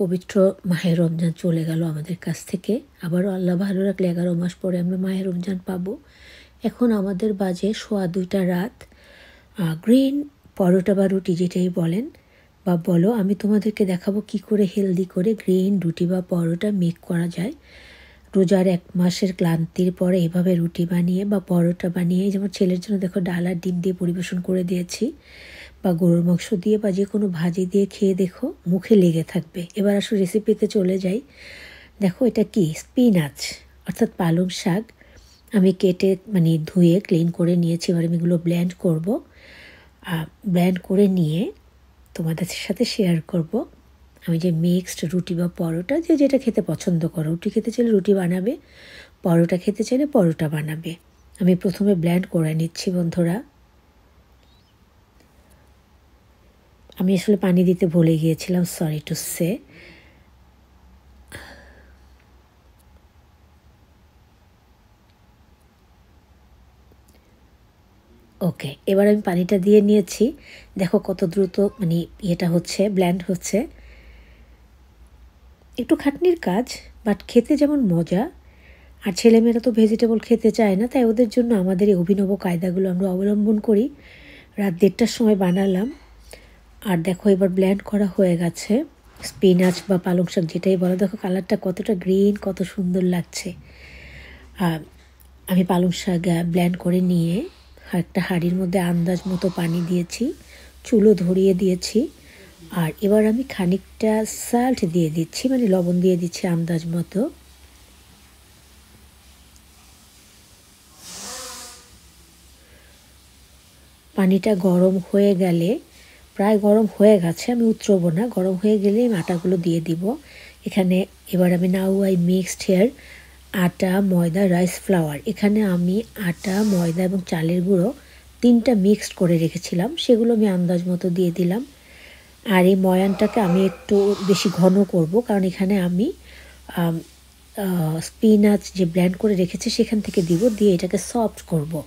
পবিত্র মাহের রমজান চলে গেল আমাদের কাছ থেকে আবারও আল্লাহ ভালো রাখলে এগারো মাস পরে আমরা মাহের রমজান পাবো এখন আমাদের বাজে সোয়া দুইটা রাত গ্রিন পরোটা বা রুটি যেটাই বলেন বা বলো আমি তোমাদেরকে দেখাবো কি করে হেলদি করে গ্রিন রুটি বা পরোটা মেক করা যায় রোজার এক মাসের ক্লান্তির পরে এভাবে রুটি বানিয়ে বা পরোটা বানিয়ে যেমন ছেলের জন্য দেখো ডাল আর ডিম দিয়ে পরিবেশন করে দিয়েছি বা গরুর মাংস দিয়ে বা যে কোনো ভাজি দিয়ে খেয়ে দেখো মুখে লেগে থাকবে এবার আসলে রেসিপিতে চলে যাই দেখো এটা কি স্পিনাচ অর্থাৎ পালং শাক আমি কেটে মানে ধুয়ে ক্লিন করে নিয়েছি এবার আমি এগুলো ব্ল্যান্ড করবো ব্ল্যান্ড করে নিয়ে তোমাদের সাথে শেয়ার করব আমি যে মিক্সড রুটি বা পরোটা যে যেটা খেতে পছন্দ করো রুটি খেতে চাইলে রুটি বানাবে পরোটা খেতে চাইলে পরোটা বানাবে আমি প্রথমে ব্ল্যান্ড করে নিচ্ছি বন্ধুরা আমি আসলে পানি দিতে ভুলে গিয়েছিলাম সরি টু সে ওকে এবার আমি পানিটা দিয়ে নিয়েছি দেখো কত দ্রুত মানে ইয়েটা হচ্ছে ব্ল্যান্ড হচ্ছে একটু খাটনির কাজ বাট খেতে যেমন মজা আর ছেলেমেয়েরা তো ভেজিটেবল খেতে চায় না তাই ওদের জন্য আমাদের এই অভিনব কায়দাগুলো আমরা অবলম্বন করি রাত দেড়টার সময় বানালাম আর দেখো এবার ব্ল্যান্ড করা হয়ে গেছে স্পিনাচ বা পালং শাক যেটাই বলো দেখো কালারটা কতটা গ্রিন কত সুন্দর লাগছে আমি পালং শাক ব্ল্যান্ড করে নিয়ে একটা হাঁড়ির মধ্যে আন্দাজ মতো পানি দিয়েছি চুলো ধরিয়ে দিয়েছি আর এবার আমি খানিকটা সাল্ট দিয়ে দিচ্ছি মানে লবণ দিয়ে দিচ্ছি আন্দাজ মতো পানিটা গরম হয়ে গেলে প্রায় গরম হয়ে গেছে আমি উতরবো না গরম হয়ে গেলে আমি আটাগুলো দিয়ে দিব এখানে এবার আমি নাও আই মিক্সড হেয়ার আটা ময়দা রাইস ফ্লাওয়ার এখানে আমি আটা ময়দা এবং চালের গুঁড়ো তিনটা মিক্সড করে রেখেছিলাম সেগুলো আমি আন্দাজ মতো দিয়ে দিলাম আর এই ময়ানটাকে আমি একটু বেশি ঘন করব কারণ এখানে আমি স্পিনাচ যে ব্ল্যান্ড করে রেখেছি সেখান থেকে দিব দিয়ে এটাকে সফট করবো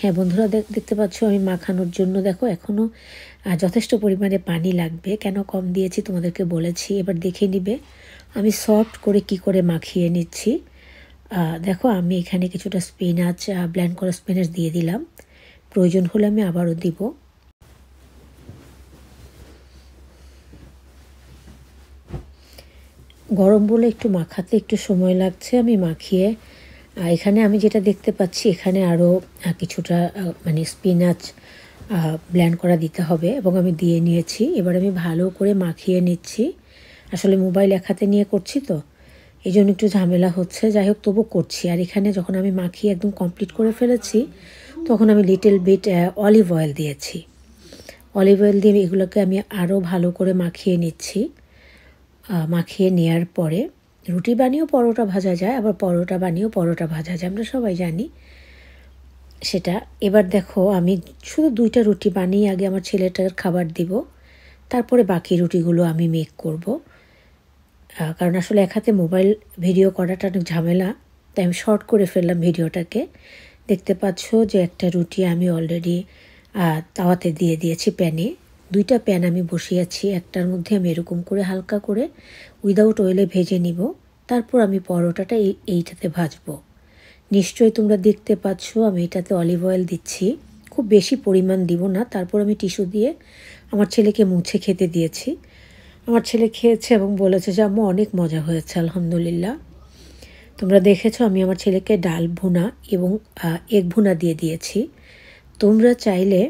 হ্যাঁ বন্ধুরা দেখতে পাচ্ছ আমি মাখানোর জন্য দেখো এখনও যথেষ্ট পরিমাণে পানি লাগবে কেন কম দিয়েছি তোমাদেরকে বলেছি এবার দেখে নিবে আমি সফট করে কি করে মাখিয়ে নিচ্ছি দেখো আমি এখানে কিছুটা স্পিনাচ ব্ল্যান্ড করা স্পিনাচ দিয়ে দিলাম প্রয়োজন হলে আমি আবারও দিব গরম বলে একটু মাখাতে একটু সময় লাগছে আমি মাখিয়ে আর এখানে আমি যেটা দেখতে পাচ্ছি এখানে আরও কিছুটা মানে স্পিনাচ ব্ল্যান্ড করা দিতে হবে এবং আমি দিয়ে নিয়েছি এবার আমি ভালো করে মাখিয়ে নিচ্ছি আসলে মোবাইল এক হাতে নিয়ে করছি তো এই জন্য একটু ঝামেলা হচ্ছে যাই হোক তবু করছি আর এখানে যখন আমি মাখিয়ে একদম কমপ্লিট করে ফেলেছি তখন আমি লিটল বিট অলিভ অয়েল দিয়েছি অলিভ অয়েল দিয়ে এগুলোকে আমি আরও ভালো করে মাখিয়ে নিচ্ছি মাখিয়ে নেয়ার পরে রুটি বানিয়েও পরোটা ভাজা যায় আবার পরোটা বানিয়েও পরোটা ভাজা যায় আমরা সবাই জানি সেটা এবার দেখো আমি শুধু দুইটা রুটি বানিয়ে আগে আমার ছেলেটার খাবার দিব তারপরে বাকি রুটিগুলো আমি মেক করব কারণ আসলে এক হাতে মোবাইল ভিডিও করাটা অনেক ঝামেলা তাই আমি শর্ট করে ফেললাম ভিডিওটাকে দেখতে পাচ্ছ যে একটা রুটি আমি অলরেডি তাওয়াতে দিয়ে দিয়েছি প্যানে দুইটা প্যান আমি বসিয়েছি একটার মধ্যে আমি এরকম করে হালকা করে উইদাউট অয়েলে ভেজে নিব তারপর আমি পরোটাটা এইটাতে ভাজবো নিশ্চয়ই তোমরা দেখতে পাচ্ছ আমি এটাতে অলিভ অয়েল দিচ্ছি খুব বেশি পরিমাণ দিব না তারপর আমি টিস্যু দিয়ে আমার ছেলেকে মুছে খেতে দিয়েছি আমার ছেলে খেয়েছে এবং বলেছে যে আম্মু অনেক মজা হয়েছে আলহামদুলিল্লাহ তোমরা দেখেছো আমি আমার ছেলেকে ডাল ভুনা এবং এগ ভুনা দিয়ে দিয়েছি তোমরা চাইলে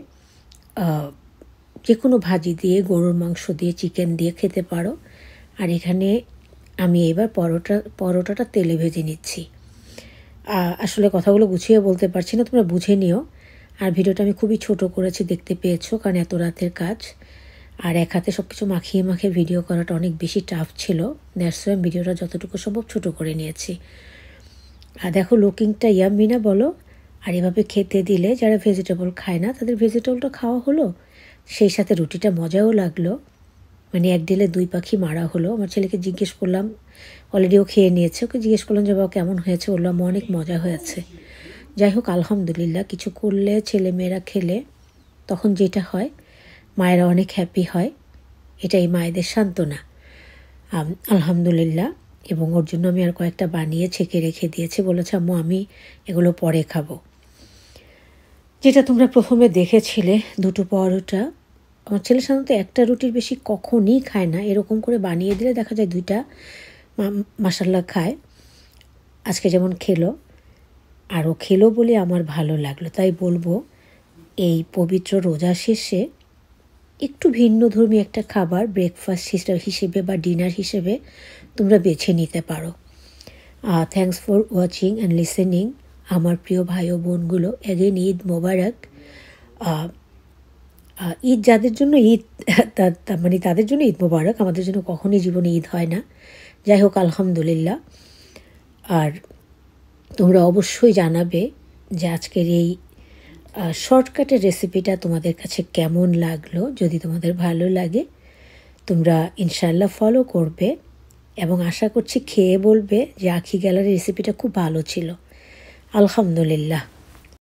যে কোনো ভাজি দিয়ে গরুর মাংস দিয়ে চিকেন দিয়ে খেতে পারো আর এখানে আমি এবার পরোটা পরোটাটা তেলে ভেজে নিচ্ছি আসলে কথাগুলো গুছিয়ে বলতে পারছি না তোমরা বুঝে নিও আর ভিডিওটা আমি খুবই ছোট করেছি দেখতে পেয়েছো কারণ এত রাতের কাজ আর এক হাতে সব কিছু মাখিয়ে মাখিয়ে ভিডিও করাটা অনেক বেশি টাফ ছিল দ্যাটস ওয়াই ভিডিওটা যতটুকু সম্ভব ছোট করে নিয়েছি আর দেখো লুকিংটা ইয়ামিনা না বলো আর এভাবে খেতে দিলে যারা ভেজিটেবল খায় না তাদের ভেজিটেবলটা খাওয়া হলো সেই সাথে রুটিটা মজাও লাগলো মানে এক ডেলে দুই পাখি মারা হলো আমার ছেলেকে জিজ্ঞেস করলাম অলরেডি ও খেয়ে নিয়েছে ওকে জিজ্ঞেস করলাম যে বাবা কেমন হয়েছে বললো আমার অনেক মজা হয়েছে যাই হোক আলহামদুলিল্লাহ কিছু করলে ছেলে মেয়েরা খেলে তখন যেটা হয় মায়েরা অনেক হ্যাপি হয় এটাই মায়েদের সান্ত্বনা আলহামদুলিল্লাহ এবং ওর জন্য আমি আর কয়েকটা বানিয়ে ছেঁকে রেখে দিয়েছি বলেছে আম্মু আমি এগুলো পরে খাবো যেটা তোমরা প্রথমে দেখেছিলে দুটো পরোটা আমার ছেলে সাধারণত একটা রুটির বেশি কখনই খায় না এরকম করে বানিয়ে দিলে দেখা যায় দুইটা মাসাল্লা খায় আজকে যেমন খেলো আরও খেলো বলে আমার ভালো লাগলো তাই বলবো এই পবিত্র রোজা শেষে একটু ধর্মী একটা খাবার ব্রেকফাস্ট হিসেবে বা ডিনার হিসেবে তোমরা বেছে নিতে পারো thanks for watching and listening আমার প্রিয় ভাই ও বোনগুলো অ্যাগেন ঈদ মোবারক ঈদ যাদের জন্য ঈদ মানে তাদের জন্য ঈদ মুবারক আমাদের জন্য কখনই জীবনে ঈদ হয় না যাই হোক আলহামদুলিল্লাহ আর তোমরা অবশ্যই জানাবে যে আজকের এই শর্টকাটের রেসিপিটা তোমাদের কাছে কেমন লাগলো যদি তোমাদের ভালো লাগে তোমরা ইনশাল্লাহ ফলো করবে এবং আশা করছি খেয়ে বলবে যে আখি গ্যালারি রেসিপিটা খুব ভালো ছিল আলহামদুলিল্লাহ